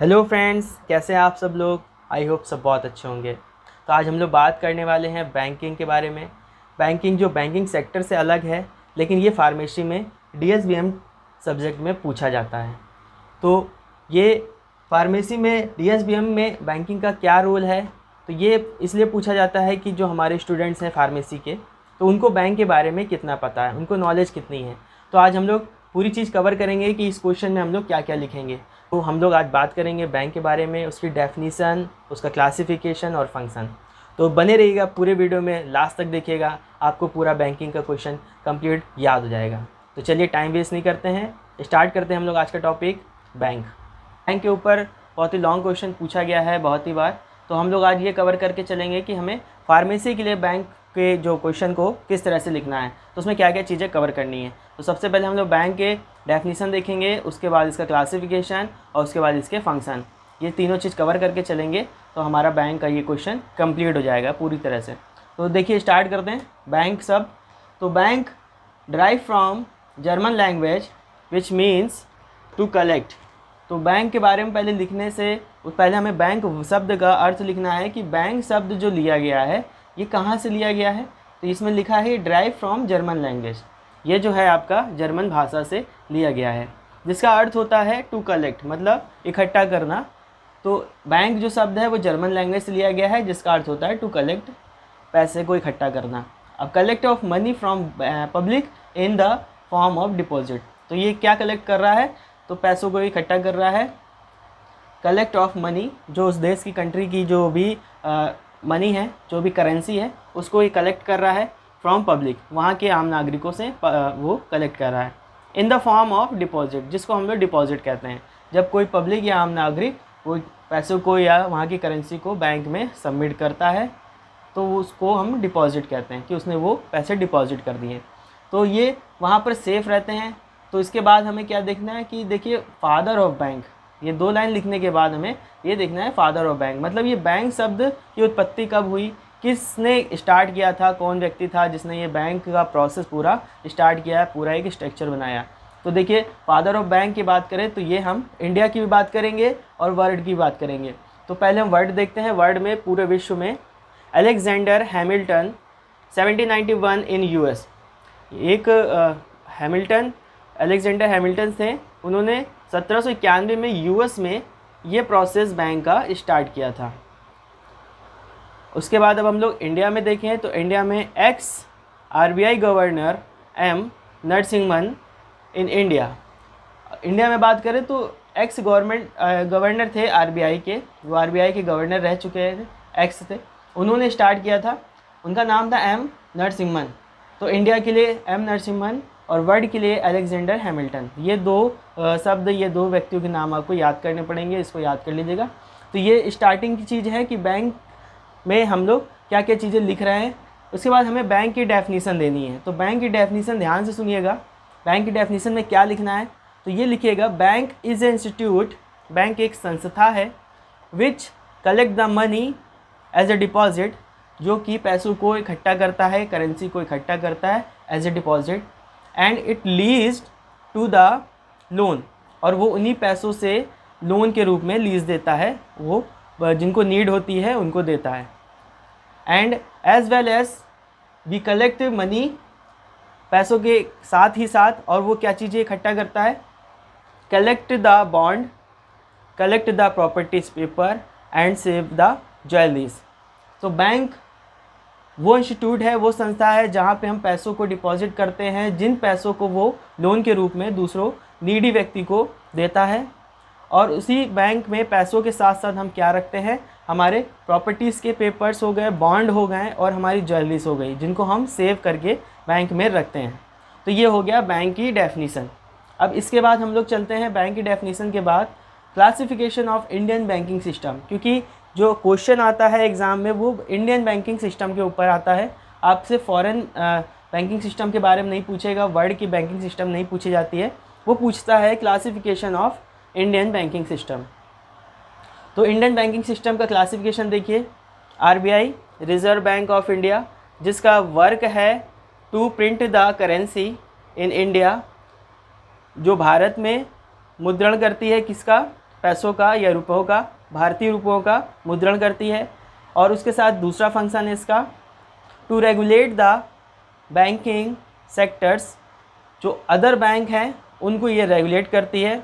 hello friends कैसे हैं आप सब लोग आई होप सब बहुत अच्छे होंगे तो आज हम लोग बात करने वाले हैं बैंकिंग के बारे में बैंकिंग जो बैंकिंग सेक्टर से अलग है लेकिन ये फार्मेसी में डी सब्जेक्ट में पूछा जाता है तो ये फार्मेसी में डी में बैंकिंग का क्या रोल है तो ये इसलिए पूछा जाता है कि जो हमारे स्टूडेंट्स हैं फार्मेसी के तो उनको बैंक के बारे में कितना पता है उनको नॉलेज कितनी है तो आज हम लोग पूरी चीज़ कवर करेंगे कि इस क्वेश्चन में हम लोग क्या क्या लिखेंगे तो हम लोग आज बात करेंगे बैंक के बारे में उसकी डेफिनीसन उसका क्लासिफिकेशन और फंक्शन तो बने रहिएगा पूरे वीडियो में लास्ट तक देखिएगा आपको पूरा बैंकिंग का क्वेश्चन कंप्लीट याद हो जाएगा तो चलिए टाइम वेस्ट नहीं करते हैं स्टार्ट करते हैं हम लोग आज का टॉपिक बैंक बैंक के ऊपर बहुत ही लॉन्ग क्वेश्चन पूछा गया है बहुत ही बार तो हम लोग आज ये कवर करके चलेंगे कि हमें फार्मेसी के लिए बैंक के जो क्वेश्चन को किस तरह से लिखना है तो उसमें क्या क्या चीज़ें कवर करनी है तो सबसे पहले हम लोग बैंक के डेफिनेशन देखेंगे उसके बाद इसका क्लासिफिकेशन और उसके बाद इसके फंक्शन ये तीनों चीज़ कवर करके चलेंगे तो हमारा बैंक का ये क्वेश्चन कंप्लीट हो जाएगा पूरी तरह से तो देखिए स्टार्ट करते हैं बैंक सब तो bank derive from German language which means to collect तो बैंक के बारे में पहले लिखने से पहले हमें बैंक शब्द का अर्थ लिखना है कि बैंक शब्द जो लिया गया है ये कहाँ से लिया गया है तो इसमें लिखा है ड्राइव फ्रॉम जर्मन लैंग्वेज ये जो है आपका जर्मन भाषा से लिया गया है जिसका अर्थ होता है टू कलेक्ट मतलब इकट्ठा करना तो बैंक जो शब्द है वो जर्मन लैंग्वेज से लिया गया है जिसका अर्थ होता है टू कलेक्ट पैसे को इकट्ठा करना अब collect of money from public in the form of deposit तो ये क्या कलेक्ट कर रहा है तो पैसों को इकट्ठा कर रहा है कलेक्ट ऑफ मनी जो उस देश की कंट्री की जो भी मनी है जो भी करेंसी है उसको ये कलेक्ट कर रहा है फ्रॉम पब्लिक वहाँ के आम नागरिकों से वो कलेक्ट कर रहा है in the form of deposit जिसको हम लोग डिपॉजिट कहते हैं जब कोई पब्लिक या आम नागरिक वो पैसों को या वहाँ की करेंसी को बैंक में सबमिट करता है तो उसको हम डिपॉजिट कहते हैं कि उसने वो पैसे डिपॉजिट कर दिए तो ये वहाँ पर सेफ़ रहते हैं तो इसके बाद हमें क्या देखना है कि देखिए फादर ऑफ बैंक ये दो लाइन लिखने के बाद हमें ये देखना है फादर ऑफ बैंक मतलब ये बैंक शब्द की उत्पत्ति कब हुई किसने स्टार्ट किया था कौन व्यक्ति था जिसने ये बैंक का प्रोसेस पूरा स्टार्ट किया पूरा एक स्ट्रक्चर बनाया तो देखिए फादर ऑफ बैंक की बात करें तो ये हम इंडिया की भी बात करेंगे और वर्ल्ड की बात करेंगे तो पहले हम वर्ल्ड देखते हैं वर्ल्ड में पूरे विश्व में अलेक्जेंडर हैमिल्टन 1791 इन यूएस एक हैमिल्टन अलेक्जेंडर हैमिल्टन थे उन्होंने सत्रह में यूएस में ये प्रोसेस बैंक का स्टार्ट किया था उसके बाद अब हम लोग इंडिया में देखें तो इंडिया में ex RBI governor M Narasimhan in India India में बात करें तो एक्स गवर्नमेंट गवर्नर थे आरबीआई के वो आरबीआई के गवर्नर रह चुके हैं एक्स थे उन्होंने स्टार्ट किया था उनका नाम था एम नरसिम्हन तो इंडिया के लिए एम नरसिम्हन और वर्ड के लिए अलेक्जेंडर हैमिल्टन ये दो शब्द ये दो व्यक्तियों के नाम आपको याद करने पड़ेंगे इसको याद कर लीजिएगा तो ये स्टार्टिंग की चीज़ है कि बैंक में हम लोग क्या क्या चीज़ें लिख रहे हैं उसके बाद हमें बैंक की डेफिनीसन देनी है तो बैंक की डेफिनीसन ध्यान से सुनिएगा बैंक की डेफिनीसन में क्या लिखना है तो ये लिखिएगा bank is a institute bank एक संस्था है which collect the money as a deposit जो कि पैसों को इकट्ठा करता है करेंसी को इकट्ठा करता है as a deposit and it lease to the loan और वो उन्हीं पैसों से लोन के रूप में लीज देता है वो जिनको नीड होती है उनको देता है and as well as we collect money पैसों के साथ ही साथ और वो क्या चीज़ें इकट्ठा करता है collect the bond collect the properties paper and save the jewelleries तो बैंक वो इंस्टीट्यूट है वो संस्था है जहाँ पे हम पैसों को डिपॉजिट करते हैं जिन पैसों को वो लोन के रूप में दूसरों नीडी व्यक्ति को देता है और उसी बैंक में पैसों के साथ साथ हम क्या रखते हैं हमारे प्रॉपर्टीज़ के पेपर्स हो गए बॉन्ड हो गए और हमारी ज्वेलरीज हो गई जिनको हम सेव करके बैंक में रखते हैं तो ये हो गया बैंक की डेफिनीसन अब इसके बाद हम लोग चलते हैं बैंक की डेफिनीसन के बाद classification of Indian banking system क्योंकि जो क्वेश्चन आता है एग्ज़ाम में वो इंडियन बैंकिंग सिस्टम के ऊपर आता है आपसे फॉरेन बैंकिंग सिस्टम के बारे में नहीं पूछेगा वर्ल्ड की बैंकिंग सिस्टम नहीं पूछी जाती है वो पूछता है classification of Indian banking system तो इंडियन बैंकिंग सिस्टम का क्लासिफिकेशन देखिए RBI reserve bank of India जिसका वर्क है to print the currency in India जो भारत में मुद्रण करती है किसका पैसों का या रुपयों का भारतीय रुपयों का मुद्रण करती है और उसके साथ दूसरा फंक्शन है इसका to regulate the banking sectors जो अदर बैंक हैं उनको ये रेगुलेट करती है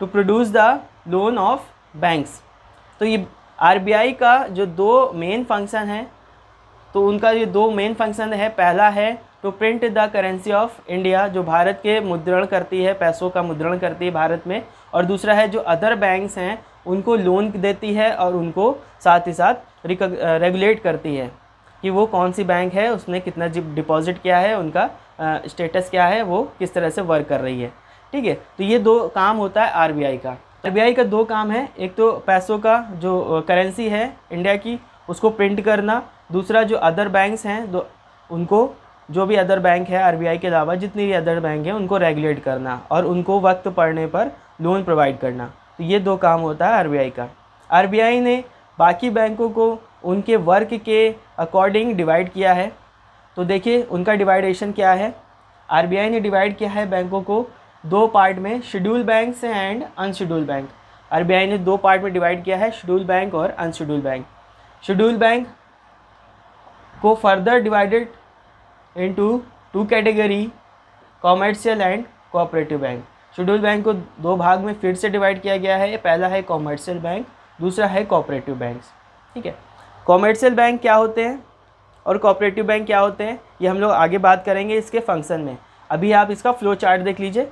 to produce the loan of banks तो ये आरबीआई का जो दो मेन फंक्शन है तो उनका ये दो मेन फंक्शन है पहला है तो print the currency of India जो भारत के मुद्रण करती है पैसों का मुद्रण करती है भारत में और दूसरा है जो अदर बैंक्स हैं उनको लोन देती है और उनको साथ ही साथ रेगुलेट करती है कि वो कौन सी बैंक है उसने कितना डिपॉजिट किया है उनका स्टेटस क्या है वो किस तरह से वर्क कर रही है ठीक है तो ये दो काम होता है आरबीआई का आरबीआई का दो काम है एक तो पैसों का जो करेंसी है इंडिया की उसको प्रिंट करना दूसरा जो अदर बैंक्स हैं उनको जो भी अदर बैंक है आरबीआई के अलावा जितनी भी अदर बैंक हैं उनको रेगुलेट करना और उनको वक्त पड़ने पर लोन प्रोवाइड करना तो ये दो काम होता है आरबीआई का आरबीआई ने बाकी बैंकों को उनके वर्क के अकॉर्डिंग डिवाइड किया है तो देखिए उनका डिवाइडेशन क्या है आर ने डिवाइड किया है बैंकों को दो पार्ट में schedule bank and unschedule bank आर ने दो पार्ट में डिवाइड किया है शेड्यूल बैंक और अनशेड्यूल बैंक शेड्यूल बैंक को further divided into two category commercial and cooperative bank schedule bank को दो भाग में फिर से डिवाइड किया गया है पहला है कॉमर्शियल बैंक दूसरा है कोऑपरेटिव बैंक ठीक है कॉमर्शियल बैंक क्या होते हैं और कॉपरेटिव बैंक क्या होते हैं ये हम लोग आगे बात करेंगे इसके फंक्शन में अभी आप इसका फ्लो चार्ट देख लीजिए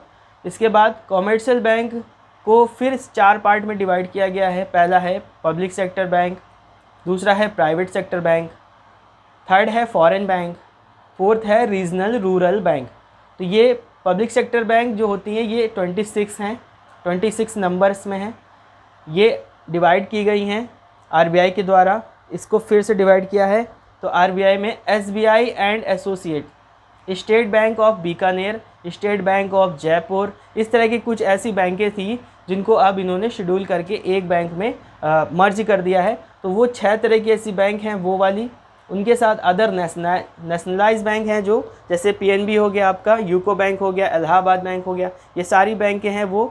इसके बाद कॉमर्शियल बैंक को फिर चार पार्ट में डिवाइड किया गया है पहला है पब्लिक सेक्टर बैंक दूसरा है प्राइवेट सेक्टर बैंक थर्ड है फॉरेन बैंक फोर्थ है रीजनल रूरल बैंक तो ये पब्लिक सेक्टर बैंक जो होती हैं ये ट्वेंटी सिक्स हैं ट्वेंटी सिक्स नंबर्स में हैं ये डिवाइड की गई हैं आरबीआई के द्वारा इसको फिर से डिवाइड किया है तो आरबीआई में SBI and associate state bank of Bikaner state bank of Jaipur इस तरह की कुछ ऐसी बैंकें थी जिनको अब इन्होंने शेड्यूल करके एक बैंक में आ, मर्ज कर दिया है तो वो छः तरह की ऐसी बैंक हैं वो वाली उनके साथ अदर नेशनलाइज बैंक हैं जो जैसे पीएनबी हो गया आपका यूको बैंक हो गया इलाहाबाद बैंक हो गया ये सारी बैंकें हैं वो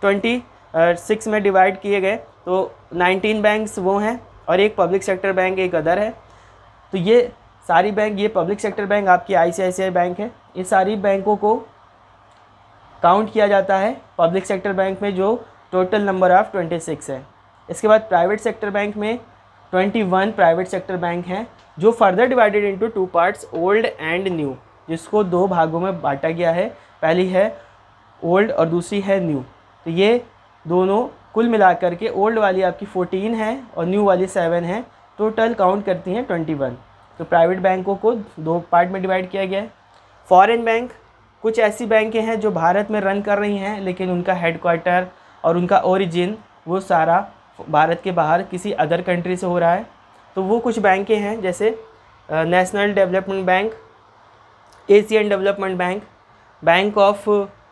ट्वेंटी सिक्स में डिवाइड किए गए तो नाइनटीन बैंक्स वो हैं और एक पब्लिक सेक्टर बैंक एक अदर है तो ये सारी बैंक ये पब्लिक सेक्टर बैंक आपकी आई बैंक है ये सारी बैंकों को काउंट किया जाता है पब्लिक सेक्टर बैंक में जो total number of twenty six है इसके बाद प्राइवेट सेक्टर बैंक में twenty one private sector bank हैं जो further divided into two parts old and new जिसको दो भागों में बांटा गया है पहली है ओल्ड और दूसरी है न्यू तो ये दोनों कुल मिलाकर के ओल्ड वाली आपकी फ़ोर्टीन है और न्यू वाली सेवन है टोटल काउंट करती हैं ट्वेंटी वन तो प्राइवेट बैंकों को दो पार्ट में डिवाइड किया गया है फॉरेन बैंक कुछ ऐसी बैंकें हैं जो भारत में रन कर रही हैं लेकिन उनका हेडक्वार्टर और उनका ओरिजिन वो सारा भारत के बाहर किसी अदर कंट्री से हो रहा है तो वो कुछ बैंकें हैं जैसे national development bank Asian development bank bank of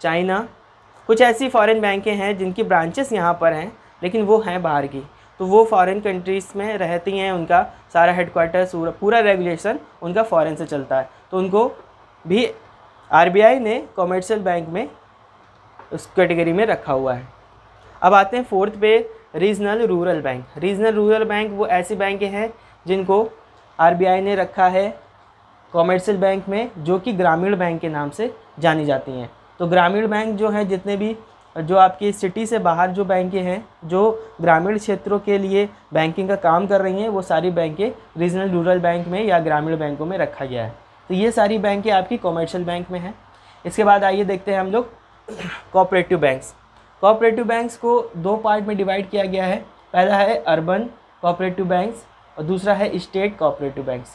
China कुछ ऐसी फॉरेन बैंकें हैं जिनकी ब्रांचेस यहाँ पर हैं लेकिन वो हैं बाहर की तो वो फॉरेन कंट्रीज़ में रहती हैं उनका सारा हेडकोार्टर पूरा रेगुलेशन उनका फॉरेन से चलता है तो उनको भी आरबीआई ने कॉमर्शियल बैंक में उस कैटेगरी में रखा हुआ है अब आते हैं फोर्थ पे regional rural bank regional rural bank वो ऐसी बैंकें हैं जिनको आरबीआई ने रखा है कॉमर्शियल बैंक में जो कि ग्रामीण बैंक के नाम से जानी जाती हैं तो ग्रामीण बैंक जो हैं जितने भी जो आपकी सिटी से बाहर जो बैंकें हैं जो ग्रामीण क्षेत्रों के लिए बैंकिंग का काम कर रही हैं वो सारी बैंकें रीजनल रूरल बैंक में या ग्रामीण बैंकों में रखा गया है तो ये सारी बैंकें आपकी कॉमर्शियल बैंक में हैं इसके बाद आइए देखते हैं हम लोग कोऑपरेटिव बैंक्स कोऑपरेटिव बैंक्स को दो पार्ट में डिवाइड किया गया है पहला है अर्बन कोऑपरेटिव बैंक्स और दूसरा है स्टेट कोऑपरेटिव बैंक्स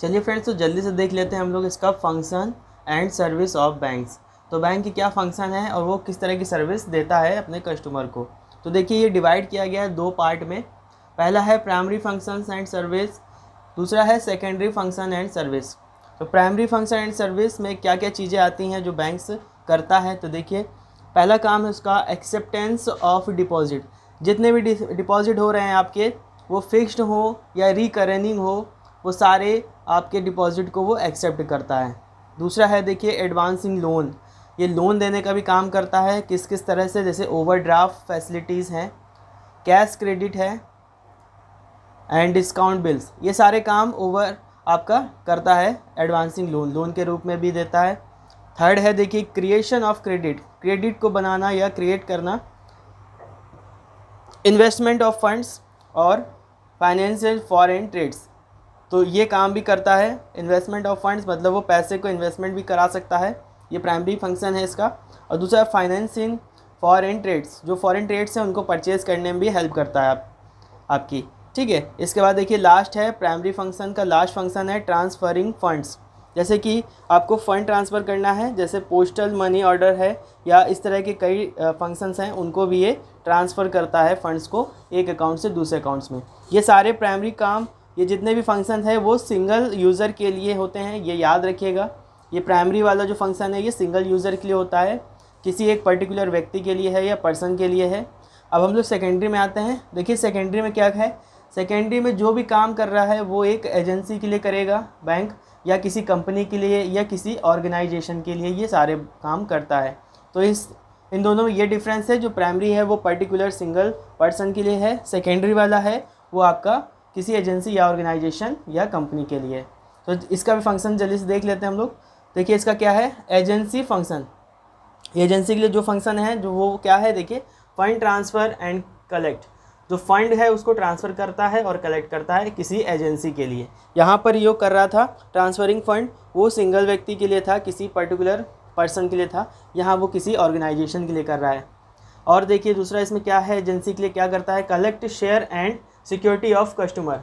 चलिए फ्रेंड्स तो जल्दी से देख लेते हैं हम लोग इसका function and service of banks तो बैंक की क्या फंक्शन है और वो किस तरह की सर्विस देता है अपने कस्टमर को तो देखिए ये डिवाइड किया गया है दो पार्ट में पहला है प्राइमरी फंक्शन एंड सर्विस दूसरा है सेकेंडरी फंक्शन एंड सर्विस तो प्राइमरी फंक्शन एंड सर्विस में क्या क्या चीज़ें आती हैं जो बैंक्स करता है तो देखिए पहला काम है उसका एक्सेप्टेंस ऑफ डिपॉज़िट जितने भी डिपॉज़िट हो रहे हैं आपके वो फिक्स्ड हो या रिकरेनिंग हो वो सारे आपके डिपॉज़िट को वो एक्सेप्ट करता है दूसरा है देखिए एडवांसिंग लोन ये लोन देने का भी काम करता है किस किस तरह से जैसे ओवरड्राफ्ट फैसिलिटीज़ हैं कैश क्रेडिट है एंड डिस्काउंट बिल्स ये सारे काम ओवर आपका करता है एडवांसिंग लोन लोन के रूप में भी देता है थर्ड है देखिए क्रिएशन ऑफ क्रेडिट क्रेडिट को बनाना या क्रिएट करना इन्वेस्टमेंट ऑफ फंड्स और फाइनेंशियल फॉरेन ट्रेड्स तो ये काम भी करता है इन्वेस्टमेंट ऑफ फंड्स मतलब वो पैसे को इन्वेस्टमेंट भी करा सकता है ये प्राइमरी फंक्शन है इसका और दूसरा फाइनेंसिंग फॉरेन ट्रेड्स जो फॉरेन ट्रेड्स हैं उनको परचेज़ करने में भी हेल्प करता है आप आपकी ठीक है इसके बाद देखिए लास्ट है प्राइमरी फंक्शन का लास्ट फंक्शन है ट्रांसफरिंग फंड्स जैसे कि आपको फ़ंड ट्रांसफ़र करना है जैसे पोस्टल मनी ऑर्डर है या इस तरह के कई फंक्शंस हैं उनको भी ये ट्रांसफ़र करता है फ़ंड्स को एक अकाउंट से दूसरे अकाउंट्स में ये सारे प्राइमरी काम ये जितने भी फंक्शन है वो सिंगल यूज़र के लिए होते हैं ये याद रखिएगा ये प्राइमरी वाला जो फंक्शन है ये सिंगल यूज़र के लिए होता है किसी एक पर्टिकुलर व्यक्ति के लिए है या पर्सन के लिए है अब हम लोग सेकेंडरी में आते हैं देखिए सेकेंडरी में क्या है सेकेंडरी में जो भी काम कर रहा है वो एक एजेंसी के लिए करेगा बैंक या किसी कंपनी के लिए या किसी ऑर्गेनाइजेशन के लिए ये सारे काम करता है तो इस इन दोनों में ये डिफरेंस है जो प्राइमरी है वो पर्टिकुलर सिंगल पर्सन के लिए है सेकेंडरी वाला है वो आपका किसी एजेंसी या ऑर्गेनाइजेशन या कंपनी के लिए तो इसका भी फंक्शन जल्दी से देख लेते हैं हम लोग देखिए इसका क्या है एजेंसी फंक्शन एजेंसी के लिए जो फंक्शन है जो वो क्या है देखिए फ़ंड ट्रांसफ़र एंड कलेक्ट जो फंड है उसको ट्रांसफ़र करता है और कलेक्ट करता है किसी एजेंसी के लिए यहाँ पर यो कर रहा था ट्रांसफरिंग फंड वो सिंगल व्यक्ति के लिए था किसी पर्टिकुलर पर्सन के लिए था यहाँ वो किसी ऑर्गेनाइजेशन के लिए कर रहा है और देखिए दूसरा इसमें क्या है एजेंसी के लिए क्या करता है collect share and security of customer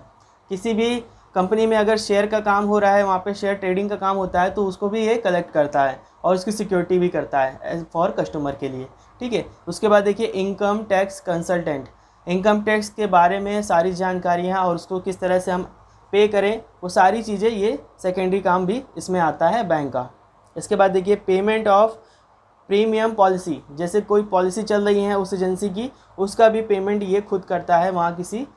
किसी भी कंपनी में अगर शेयर का काम हो रहा है वहाँ पे शेयर ट्रेडिंग का काम होता है तो उसको भी ये कलेक्ट करता है और उसकी सिक्योरिटी भी करता है फॉर कस्टमर के लिए ठीक है उसके बाद देखिए income tax consultant income tax के बारे में सारी जानकारियाँ और उसको किस तरह से हम पे करें वो सारी चीज़ें ये सेकेंडरी काम भी इसमें आता है बैंक का इसके बाद देखिए पेमेंट ऑफ प्रीमियम पॉलिसी जैसे कोई पॉलिसी चल रही है उस एजेंसी की उसका भी पेमेंट ये खुद करता है वहाँ किसी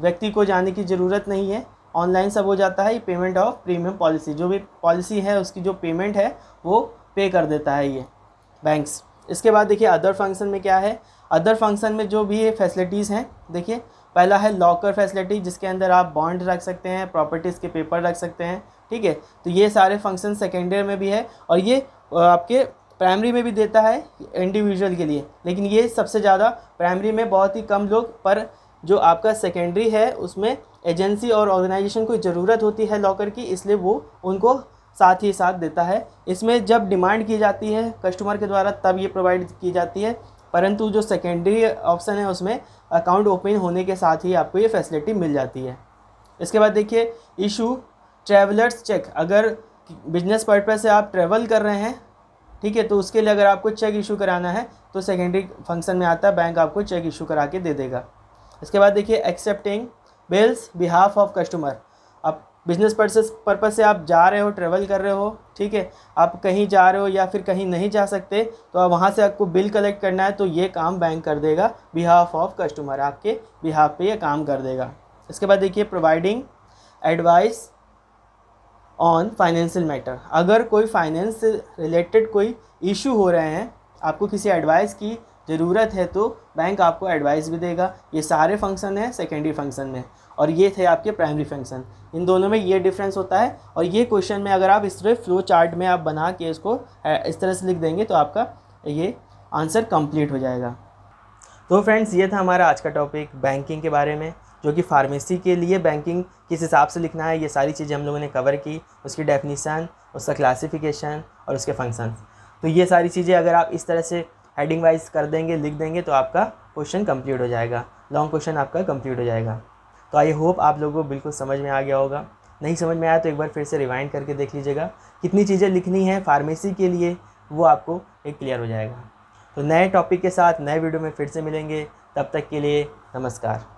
व्यक्ति को जाने की ज़रूरत नहीं है ऑनलाइन सब हो जाता है ये पेमेंट ऑफ प्रीमियम पॉलिसी जो भी पॉलिसी है उसकी जो पेमेंट है वो पे कर देता है ये बैंक्स इसके बाद देखिए अदर फंक्शन में क्या है अदर फंक्शन में जो भी ये फैसिलिटीज़ हैं देखिए पहला है लॉकर फैसिलिटी जिसके अंदर आप बॉन्ड रख सकते हैं प्रॉपर्टीज़ के पेपर रख सकते हैं ठीक है तो ये सारे फंक्शन सेकेंडरी में भी है और ये आपके प्राइमरी में भी देता है इंडिविजुअल के लिए लेकिन ये सबसे ज़्यादा प्राइमरी में बहुत ही कम लोग पर जो आपका सेकेंडरी है उसमें एजेंसी और ऑर्गेनाइजेशन को ज़रूरत होती है लॉकर की इसलिए वो उनको साथ ही साथ देता है इसमें जब डिमांड की जाती है कस्टमर के द्वारा तब ये प्रोवाइड की जाती है परंतु जो सेकेंडरी ऑप्शन है उसमें अकाउंट ओपन होने के साथ ही आपको ये फैसिलिटी मिल जाती है इसके बाद देखिए इशू ट्रैवलर्स चेक अगर बिजनेस पर्पज़ से आप ट्रैवल कर रहे हैं ठीक है तो उसके लिए अगर आपको चेक इशू कराना है तो सेकेंडरी फंक्शन में आता है बैंक आपको चेक इशू करा के दे देगा इसके बाद देखिए accepting bills behalf of customer अब बिजनेस पर्पस पर्पज़ से आप जा रहे हो ट्रेवल कर रहे हो ठीक है आप कहीं जा रहे हो या फिर कहीं नहीं जा सकते तो आप वहाँ से आपको बिल कलेक्ट करना है तो ये काम बैंक कर देगा बिहाफ ऑफ कस्टमर आपके बिहाफ पे ये काम कर देगा इसके बाद देखिए providing advice on financial matter अगर कोई फाइनेंस से रिलेटेड कोई इशू हो रहे हैं आपको किसी एडवाइस की ज़रूरत है तो बैंक आपको एडवाइस भी देगा ये सारे फंक्शन हैं सेकेंडरी फंक्शन में और ये थे आपके प्राइमरी फंक्शन इन दोनों में ये डिफरेंस होता है और ये क्वेश्चन में अगर आप इस तरह फ्लो चार्ट में आप बना के इसको इस तरह से लिख देंगे तो आपका ये आंसर कंप्लीट हो जाएगा तो फ्रेंड्स ये था हमारा आज का टॉपिक बैंकिंग के बारे में जो कि फार्मेसी के लिए बैंकिंग किस हिसाब से लिखना है ये सारी चीज़ें हम लोगों ने कवर की उसकी डेफिनीसन उसका क्लासिफिकेशन और उसके फंक्शन तो ये सारी चीज़ें अगर आप इस तरह से हेडिंग वाइज कर देंगे लिख देंगे तो आपका क्वेश्चन कंप्लीट हो जाएगा लॉन्ग क्वेश्चन आपका कंप्लीट हो जाएगा तो आई होप आप लोगों को बिल्कुल समझ में आ गया होगा नहीं समझ में आया तो एक बार फिर से रिवाइंड करके देख लीजिएगा कितनी चीज़ें लिखनी है फार्मेसी के लिए वो आपको एक क्लियर हो जाएगा तो नए टॉपिक के साथ नए वीडियो में फिर से मिलेंगे तब तक के लिए नमस्कार